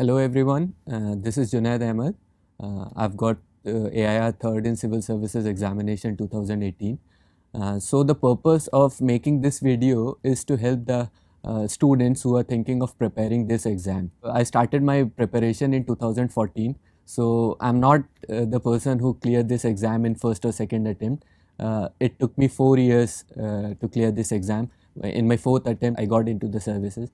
Hello everyone, uh, this is Junaid Ahmed. Uh, I've got uh, AIR 3rd in Civil Services Examination 2018. Uh, so the purpose of making this video is to help the uh, students who are thinking of preparing this exam. I started my preparation in 2014. So I'm not uh, the person who cleared this exam in first or second attempt. it took me four years to clear this exam. In my fourth attempt, I got into the services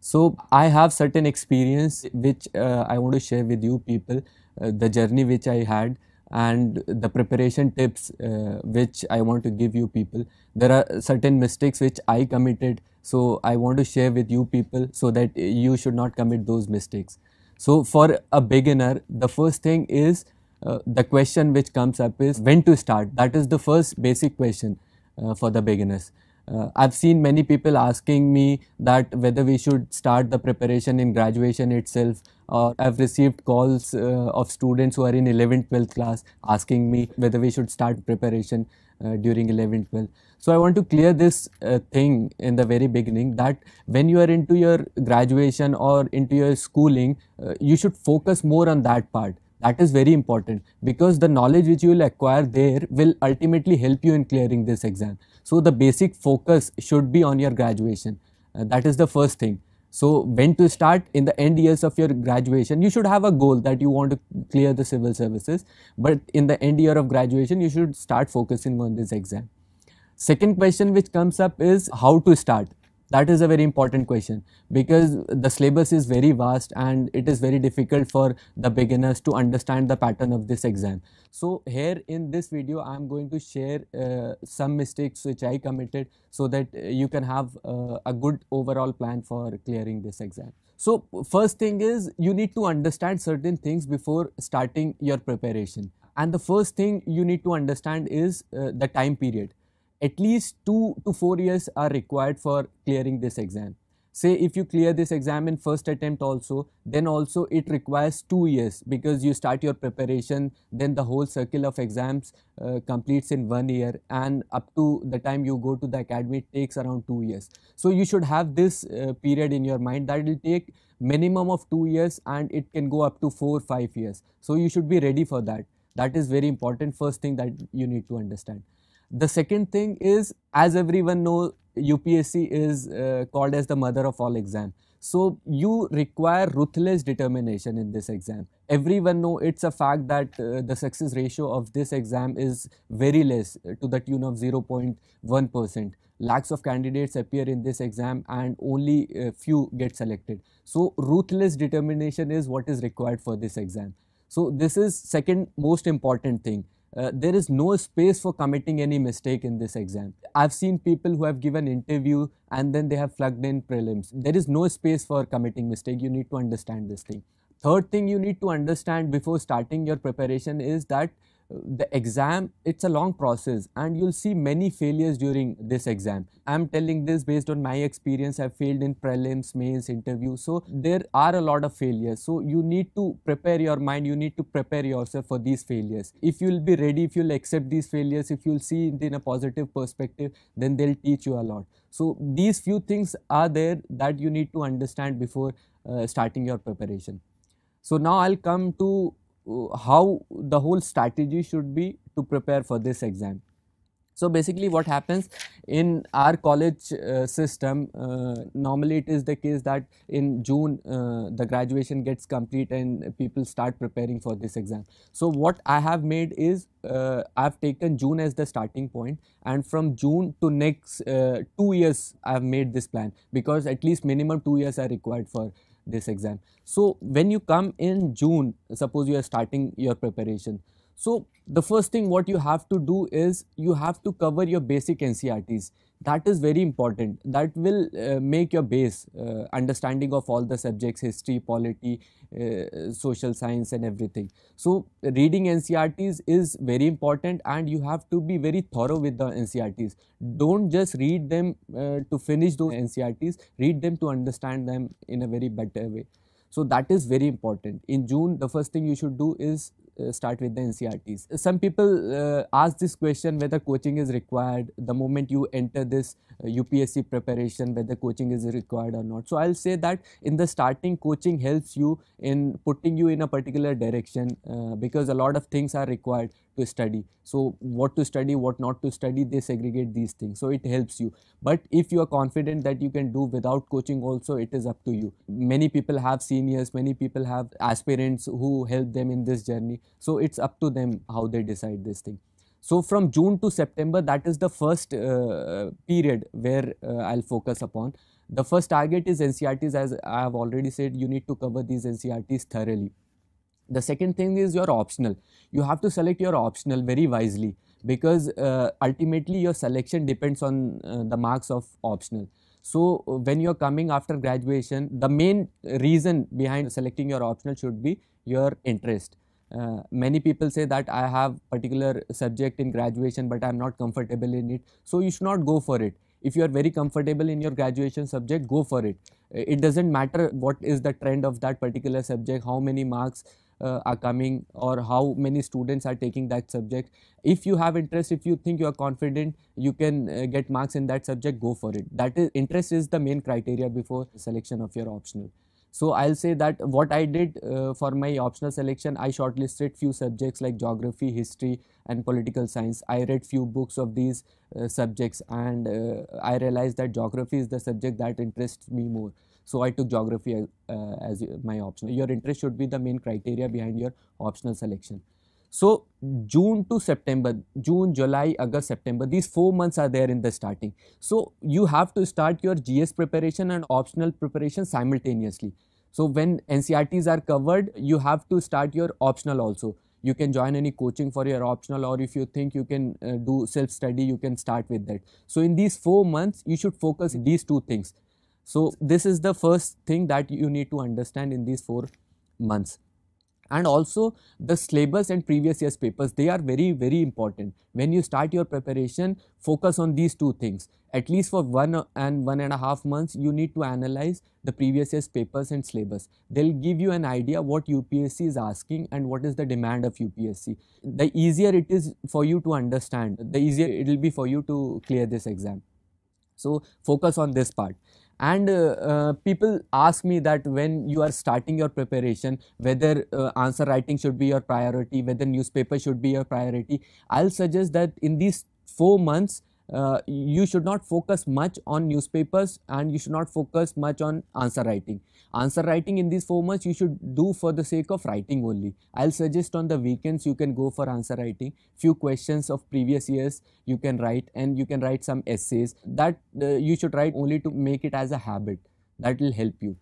so i have certain experience which uh, i want to share with you people uh, the journey which i had and the preparation tips uh, which i want to give you people there are certain mistakes which i committed so i want to share with you people so that uh, you should not commit those mistakes so for a beginner the first thing is uh, the question which comes up is when to start that is the first basic question uh, for the beginners uh, I've seen many people asking me that whether we should start the preparation in graduation itself. Or I've received calls uh, of students who are in 11th, 12th class asking me whether we should start preparation uh, during 11th, 12th. So I want to clear this uh, thing in the very beginning that when you are into your graduation or into your schooling, uh, you should focus more on that part that is very important because the knowledge which you will acquire there will ultimately help you in clearing this exam. So the basic focus should be on your graduation. Uh, that is the first thing. So when to start in the end years of your graduation, you should have a goal that you want to clear the civil services. But in the end year of graduation, you should start focusing on this exam. Second question which comes up is how to start that is a very important question because the syllabus is very vast and it is very difficult for the beginners to understand the pattern of this exam. So here in this video I am going to share uh, some mistakes which I committed so that uh, you can have uh, a good overall plan for clearing this exam. So first thing is you need to understand certain things before starting your preparation and the first thing you need to understand is uh, the time period at least two to four years are required for clearing this exam. Say if you clear this exam in first attempt also, then also it requires two years because you start your preparation, then the whole circle of exams uh, completes in one year and up to the time you go to the academy it takes around two years. So you should have this uh, period in your mind that will take minimum of two years and it can go up to four, five years. So you should be ready for that. That is very important first thing that you need to understand. The second thing is, as everyone knows, UPSC is uh, called as the mother of all exam. So you require ruthless determination in this exam. Everyone know it's a fact that uh, the success ratio of this exam is very less uh, to the tune of 0.1%. Lacks of candidates appear in this exam and only a few get selected. So ruthless determination is what is required for this exam. So this is second most important thing uh, there is no space for committing any mistake in this exam. I've seen people who have given interview and then they have plugged in prelims. There is no space for committing mistake. You need to understand this thing. Third thing you need to understand before starting your preparation is that the exam it's a long process and you'll see many failures during this exam i'm telling this based on my experience i've failed in prelims mains interview so there are a lot of failures so you need to prepare your mind you need to prepare yourself for these failures if you'll be ready if you'll accept these failures if you'll see it in a positive perspective then they'll teach you a lot so these few things are there that you need to understand before uh, starting your preparation so now i'll come to how the whole strategy should be to prepare for this exam. So basically what happens in our college uh, system, uh, normally it is the case that in June uh, the graduation gets complete and people start preparing for this exam. So what I have made is uh, I have taken June as the starting point and from June to next uh, 2 years I have made this plan because at least minimum 2 years are required for this exam. So when you come in June, suppose you are starting your preparation. So the first thing what you have to do is you have to cover your basic NCRTs that is very important that will uh, make your base uh, understanding of all the subjects history polity uh, social science and everything so reading ncrts is very important and you have to be very thorough with the ncrts don't just read them uh, to finish those ncrts read them to understand them in a very better way so that is very important in june the first thing you should do is start with the NCRTs. Some people uh, ask this question whether coaching is required the moment you enter this UPSC uh, preparation, whether coaching is required or not. So, I'll say that in the starting, coaching helps you in putting you in a particular direction uh, because a lot of things are required to study. So what to study, what not to study, they segregate these things. So it helps you. But if you are confident that you can do without coaching also, it is up to you. Many people have seniors, many people have aspirants who help them in this journey. So it's up to them how they decide this thing. So from June to September, that is the first uh, period where uh, I'll focus upon. The first target is NCRTs as I have already said, you need to cover these NCRTs thoroughly. The second thing is your optional. You have to select your optional very wisely because uh, ultimately your selection depends on uh, the marks of optional. So uh, when you are coming after graduation, the main reason behind selecting your optional should be your interest. Uh, many people say that I have particular subject in graduation but I am not comfortable in it. So you should not go for it if you are very comfortable in your graduation subject go for it it doesn't matter what is the trend of that particular subject how many marks uh, are coming or how many students are taking that subject if you have interest if you think you are confident you can uh, get marks in that subject go for it that is interest is the main criteria before selection of your optional so i'll say that what i did uh, for my optional selection i shortlisted few subjects like geography history and political science i read few books of these uh, subjects and uh, i realized that geography is the subject that interests me more so i took geography as, uh, as my option your interest should be the main criteria behind your optional selection so June to September, June, July, August, September, these four months are there in the starting. So you have to start your GS preparation and optional preparation simultaneously. So when NCRTs are covered, you have to start your optional also. You can join any coaching for your optional or if you think you can uh, do self study, you can start with that. So in these four months, you should focus these two things. So this is the first thing that you need to understand in these four months and also the syllabus and previous year's papers they are very very important when you start your preparation focus on these two things at least for one and one and a half months you need to analyze the previous year's papers and syllabus they'll give you an idea what upsc is asking and what is the demand of upsc the easier it is for you to understand the easier it will be for you to clear this exam so focus on this part and uh, people ask me that when you are starting your preparation whether uh, answer writing should be your priority whether newspaper should be your priority i'll suggest that in these 4 months uh, you should not focus much on newspapers and you should not focus much on answer writing. Answer writing in these formats you should do for the sake of writing only. I will suggest on the weekends you can go for answer writing, few questions of previous years you can write and you can write some essays that uh, you should write only to make it as a habit that will help you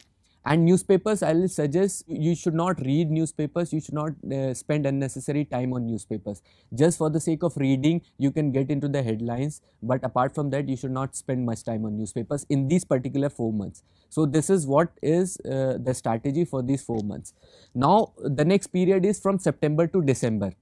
and newspapers I will suggest you should not read newspapers, you should not uh, spend unnecessary time on newspapers. Just for the sake of reading you can get into the headlines but apart from that you should not spend much time on newspapers in these particular 4 months. So this is what is uh, the strategy for these 4 months. Now the next period is from September to December.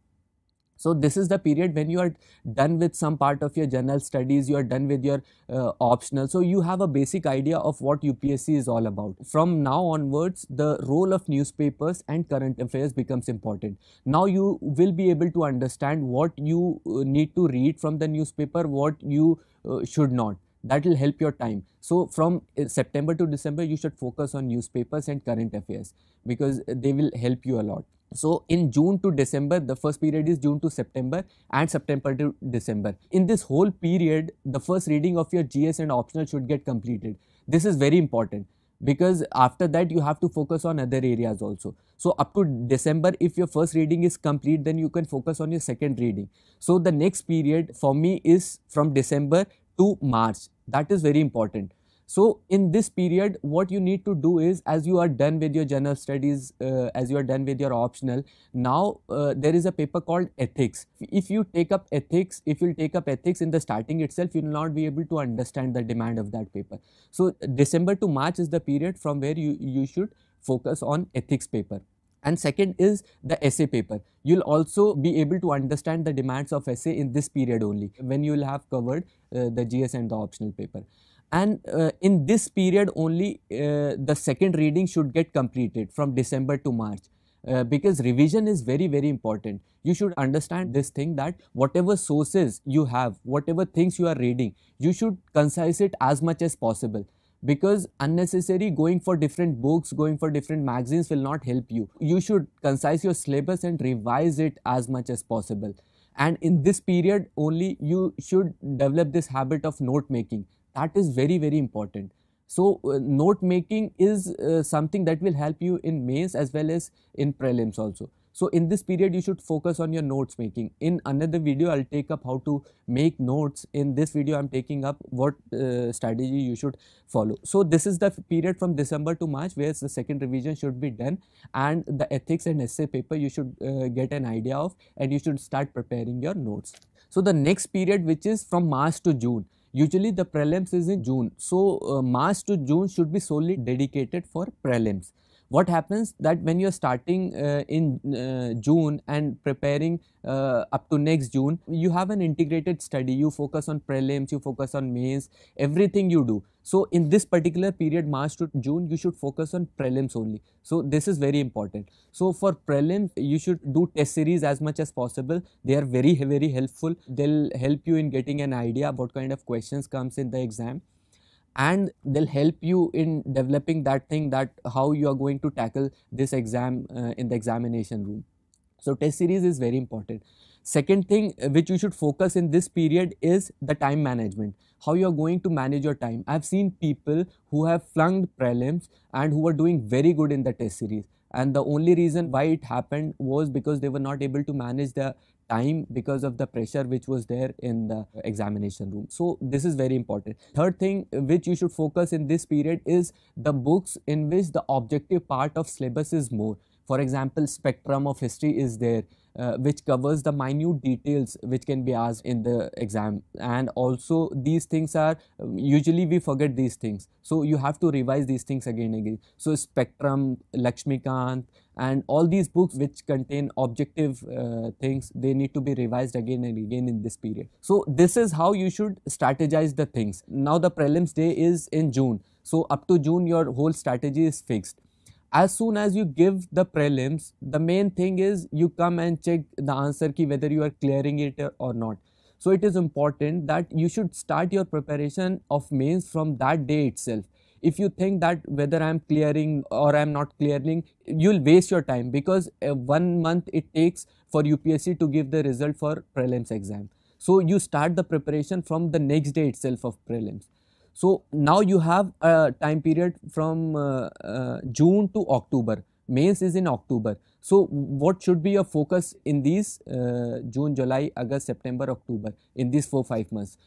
So this is the period when you are done with some part of your general studies, you are done with your uh, optional. So you have a basic idea of what UPSC is all about. From now onwards, the role of newspapers and current affairs becomes important. Now you will be able to understand what you uh, need to read from the newspaper, what you uh, should not that will help your time. So from eh, September to December, you should focus on newspapers and current affairs because they will help you a lot. So in June to December, the first period is June to September and September to December. In this whole period, the first reading of your GS and optional should get completed. This is very important because after that you have to focus on other areas also so up to december if your first reading is complete then you can focus on your second reading so the next period for me is from december to march that is very important. So in this period, what you need to do is as you are done with your general studies, uh, as you are done with your optional, now uh, there is a paper called ethics. If you take up ethics, if you take up ethics in the starting itself, you will not be able to understand the demand of that paper. So December to March is the period from where you, you should focus on ethics paper and second is the essay paper. You'll also be able to understand the demands of essay in this period only when you'll have covered uh, the GS and the optional paper. And uh, in this period only uh, the second reading should get completed from December to March. Uh, because revision is very very important you should understand this thing that whatever sources you have whatever things you are reading you should concise it as much as possible because unnecessary going for different books going for different magazines will not help you you should concise your syllabus and revise it as much as possible and in this period only you should develop this habit of note making that is very very important so uh, note making is uh, something that will help you in mains as well as in prelims also so in this period, you should focus on your notes making. In another video, I'll take up how to make notes. In this video, I'm taking up what uh, strategy you should follow. So this is the period from December to March where the second revision should be done and the ethics and essay paper you should uh, get an idea of and you should start preparing your notes. So the next period which is from March to June usually the prelims is in June. So uh, March to June should be solely dedicated for prelims what happens that when you are starting uh, in uh, June and preparing uh, up to next June, you have an integrated study, you focus on prelims, you focus on mains, everything you do. So, in this particular period March to June, you should focus on prelims only. So, this is very important. So, for prelims, you should do test series as much as possible. They are very, very helpful. They'll help you in getting an idea about kind of questions comes in the exam and they'll help you in developing that thing that how you are going to tackle this exam uh, in the examination room so test series is very important second thing uh, which you should focus in this period is the time management how you are going to manage your time i've seen people who have flunked prelims and who are doing very good in the test series and the only reason why it happened was because they were not able to manage the time because of the pressure which was there in the examination room. So this is very important. Third thing which you should focus in this period is the books in which the objective part of syllabus is more. For example, spectrum of history is there. Uh, which covers the minute details which can be asked in the exam and also these things are um, usually we forget these things so you have to revise these things again and again so spectrum lakshmikant and all these books which contain objective uh, things they need to be revised again and again in this period so this is how you should strategize the things now the prelims day is in june so up to june your whole strategy is fixed as soon as you give the prelims the main thing is you come and check the answer key whether you are clearing it or not so it is important that you should start your preparation of mains from that day itself if you think that whether i'm clearing or i'm not clearing you'll waste your time because uh, one month it takes for upsc to give the result for prelims exam so you start the preparation from the next day itself of prelims so, now you have a time period from uh, uh, June to October, mains is in October. So, what should be your focus in these uh, June, July, August, September, October in these 4-5 months?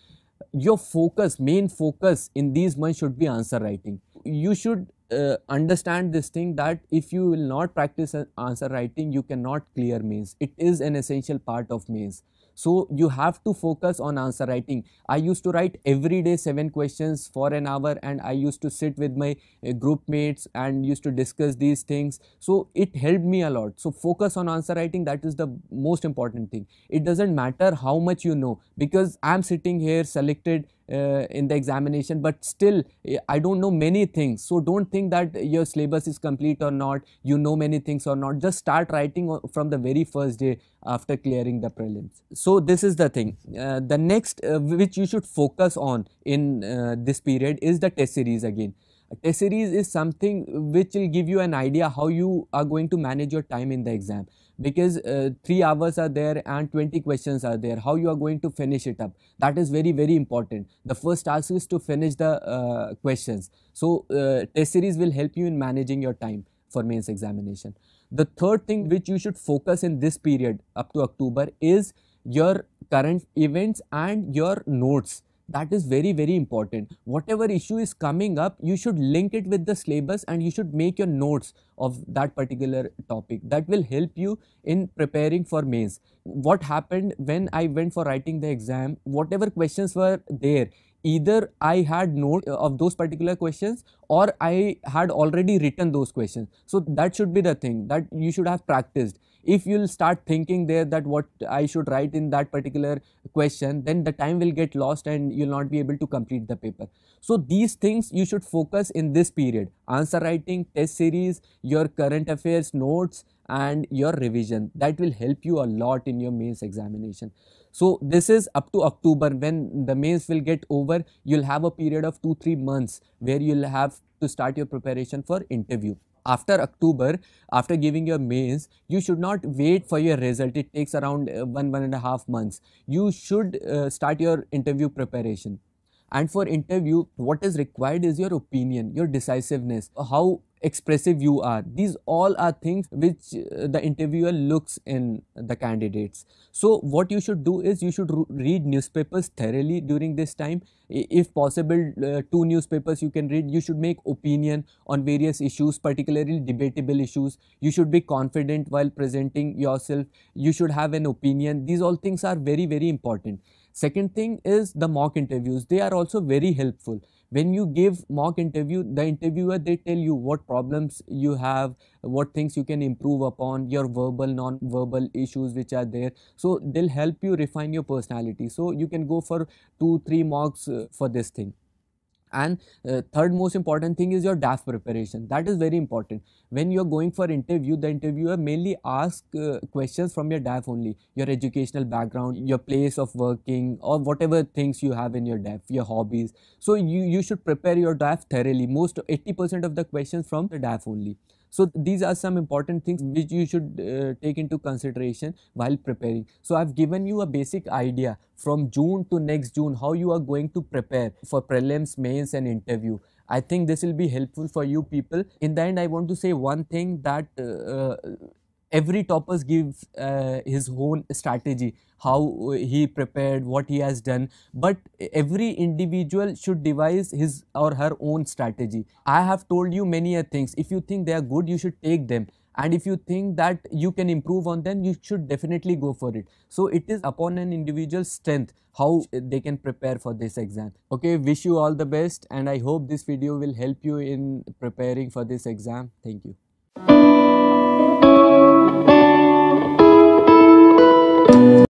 Your focus, main focus in these months should be answer writing. You should uh, understand this thing that if you will not practice answer writing, you cannot clear mains. It is an essential part of mains. So you have to focus on answer writing. I used to write every day seven questions for an hour and I used to sit with my uh, group mates and used to discuss these things. So it helped me a lot. So focus on answer writing that is the most important thing. It doesn't matter how much you know because I am sitting here selected uh, in the examination but still eh, I don't know many things so don't think that your syllabus is complete or not you know many things or not just start writing from the very first day after clearing the prelims. So this is the thing uh, the next uh, which you should focus on in this period is the test series again. A test series is something which will give you an idea how you are going to manage your time in the exam because uh, 3 hours are there and 20 questions are there how you are going to finish it up that is very very important the first task is to finish the uh, questions so uh, test series will help you in managing your time for mains examination the third thing which you should focus in this period up to october is your current events and your notes that is very very important whatever issue is coming up you should link it with the syllabus and you should make your notes of that particular topic that will help you in preparing for mains what happened when i went for writing the exam whatever questions were there either I had note of those particular questions or I had already written those questions. So that should be the thing that you should have practiced if you'll start thinking there that what I should write in that particular question, then the time will get lost and you'll not be able to complete the paper. So these things you should focus in this period, answer writing, test series, your current affairs notes and your revision that will help you a lot in your mains examination. So this is up to October when the mains will get over you'll have a period of 2-3 months where you'll have to start your preparation for interview after October, after giving your mains, you should not wait for your result. It takes around uh, one, one and a half months. You should uh, start your interview preparation. And for interview, what is required is your opinion, your decisiveness, how expressive you are. These all are things which uh, the interviewer looks in the candidates. So what you should do is you should read newspapers thoroughly during this time. If possible, uh, two newspapers you can read. You should make opinion on various issues, particularly debatable issues. You should be confident while presenting yourself. You should have an opinion. These all things are very, very important. Second thing is the mock interviews. They are also very helpful. When you give mock interview, the interviewer, they tell you what problems you have, what things you can improve upon, your verbal, non-verbal issues which are there. So they'll help you refine your personality. So you can go for two, three mocks uh, for this thing and uh, third most important thing is your daf preparation that is very important when you're going for interview the interviewer mainly ask uh, questions from your daf only your educational background your place of working or whatever things you have in your daf your hobbies so you you should prepare your daf thoroughly most 80% of the questions from the daf only so these are some important things which you should uh, take into consideration while preparing. So I've given you a basic idea from June to next June how you are going to prepare for prelims, mains and interview. I think this will be helpful for you people. In the end I want to say one thing that uh, every topper gives uh, his own strategy how uh, he prepared what he has done but every individual should devise his or her own strategy i have told you many things if you think they are good you should take them and if you think that you can improve on them you should definitely go for it so it is upon an individual's strength how they can prepare for this exam okay wish you all the best and i hope this video will help you in preparing for this exam thank you